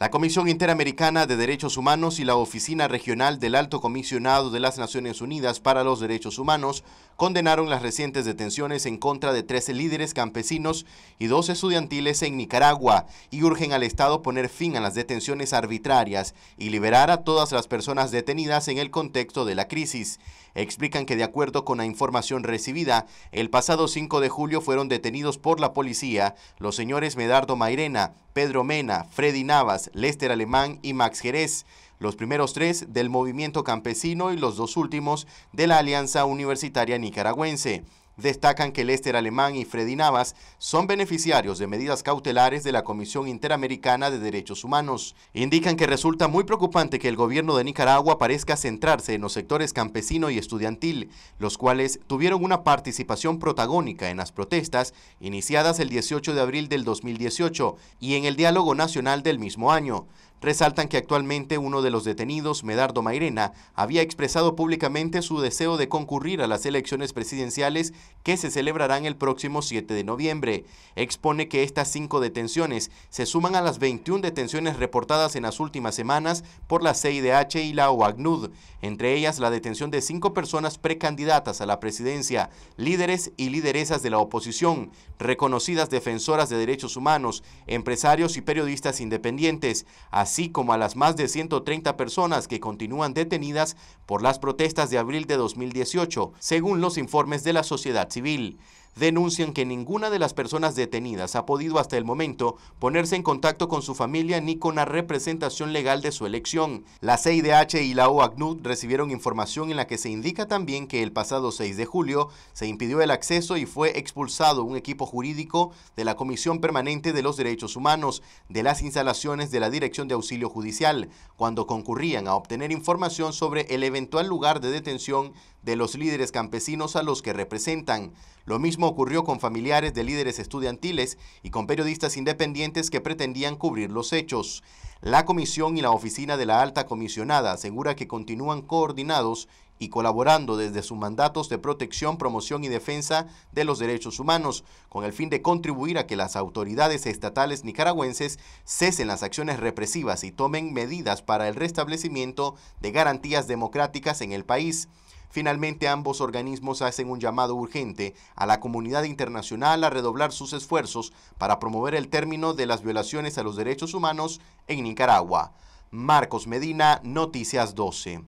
La Comisión Interamericana de Derechos Humanos y la Oficina Regional del Alto Comisionado de las Naciones Unidas para los Derechos Humanos condenaron las recientes detenciones en contra de 13 líderes campesinos y dos estudiantiles en Nicaragua y urgen al Estado poner fin a las detenciones arbitrarias y liberar a todas las personas detenidas en el contexto de la crisis. Explican que de acuerdo con la información recibida, el pasado 5 de julio fueron detenidos por la policía los señores Medardo Mairena, Pedro Mena, Freddy Navas, Lester Alemán y Max Jerez, los primeros tres del movimiento campesino y los dos últimos de la Alianza Universitaria Nicaragüense destacan que Lester Alemán y Freddy Navas son beneficiarios de medidas cautelares de la Comisión Interamericana de Derechos Humanos. Indican que resulta muy preocupante que el gobierno de Nicaragua parezca centrarse en los sectores campesino y estudiantil, los cuales tuvieron una participación protagónica en las protestas iniciadas el 18 de abril del 2018 y en el diálogo nacional del mismo año. Resaltan que actualmente uno de los detenidos, Medardo Mairena, había expresado públicamente su deseo de concurrir a las elecciones presidenciales que se celebrarán el próximo 7 de noviembre. Expone que estas cinco detenciones se suman a las 21 detenciones reportadas en las últimas semanas por la CIDH y la OACNUD, entre ellas la detención de cinco personas precandidatas a la presidencia, líderes y lideresas de la oposición, reconocidas defensoras de derechos humanos, empresarios y periodistas independientes, así así como a las más de 130 personas que continúan detenidas por las protestas de abril de 2018, según los informes de la sociedad civil denuncian que ninguna de las personas detenidas ha podido hasta el momento ponerse en contacto con su familia ni con la representación legal de su elección. La CIDH y la OACNUD recibieron información en la que se indica también que el pasado 6 de julio se impidió el acceso y fue expulsado un equipo jurídico de la Comisión Permanente de los Derechos Humanos de las instalaciones de la Dirección de Auxilio Judicial, cuando concurrían a obtener información sobre el eventual lugar de detención de los líderes campesinos a los que representan. Lo mismo ocurrió con familiares de líderes estudiantiles y con periodistas independientes que pretendían cubrir los hechos. La comisión y la oficina de la alta comisionada asegura que continúan coordinados y colaborando desde sus mandatos de protección, promoción y defensa de los derechos humanos, con el fin de contribuir a que las autoridades estatales nicaragüenses cesen las acciones represivas y tomen medidas para el restablecimiento de garantías democráticas en el país. Finalmente, ambos organismos hacen un llamado urgente a la comunidad internacional a redoblar sus esfuerzos para promover el término de las violaciones a los derechos humanos en Nicaragua. Marcos Medina, Noticias 12.